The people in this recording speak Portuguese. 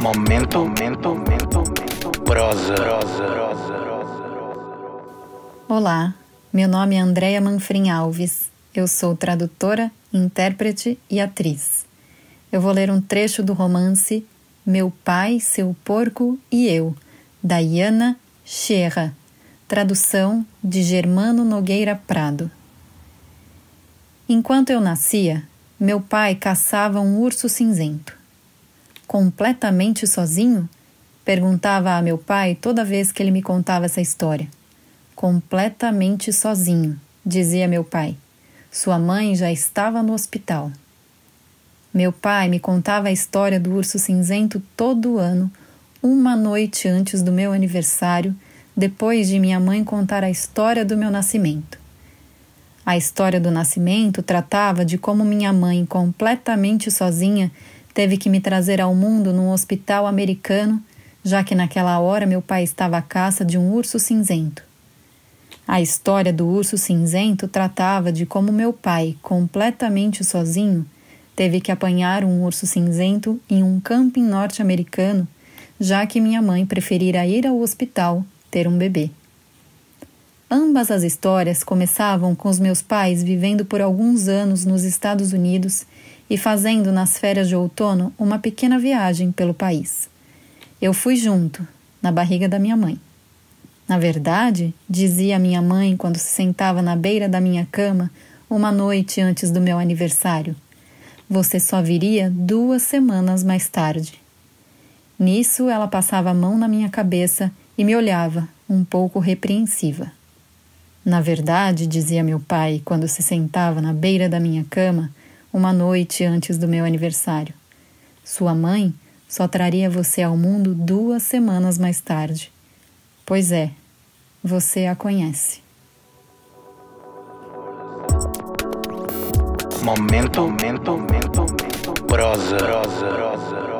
Momento, momento, momento, prosa. Olá, meu nome é Andréia Manfrim Alves. Eu sou tradutora, intérprete e atriz. Eu vou ler um trecho do romance Meu Pai, Seu Porco e Eu, da Iana Xerra, tradução de Germano Nogueira Prado. Enquanto eu nascia, meu pai caçava um urso cinzento completamente sozinho? Perguntava a meu pai toda vez que ele me contava essa história. Completamente sozinho, dizia meu pai. Sua mãe já estava no hospital. Meu pai me contava a história do urso cinzento todo ano, uma noite antes do meu aniversário, depois de minha mãe contar a história do meu nascimento. A história do nascimento tratava de como minha mãe, completamente sozinha, Teve que me trazer ao mundo num hospital americano, já que naquela hora meu pai estava à caça de um urso cinzento. A história do urso cinzento tratava de como meu pai, completamente sozinho, teve que apanhar um urso cinzento em um camping norte-americano, já que minha mãe preferira ir ao hospital ter um bebê. Ambas as histórias começavam com os meus pais vivendo por alguns anos nos Estados Unidos e fazendo nas férias de outono uma pequena viagem pelo país. Eu fui junto, na barriga da minha mãe. Na verdade, dizia minha mãe quando se sentava na beira da minha cama uma noite antes do meu aniversário. Você só viria duas semanas mais tarde. Nisso, ela passava a mão na minha cabeça e me olhava, um pouco repreensiva. Na verdade, dizia meu pai quando se sentava na beira da minha cama, uma noite antes do meu aniversário. Sua mãe só traria você ao mundo duas semanas mais tarde. Pois é, você a conhece. Momento, momento, momento, prosa, prosa, prosa.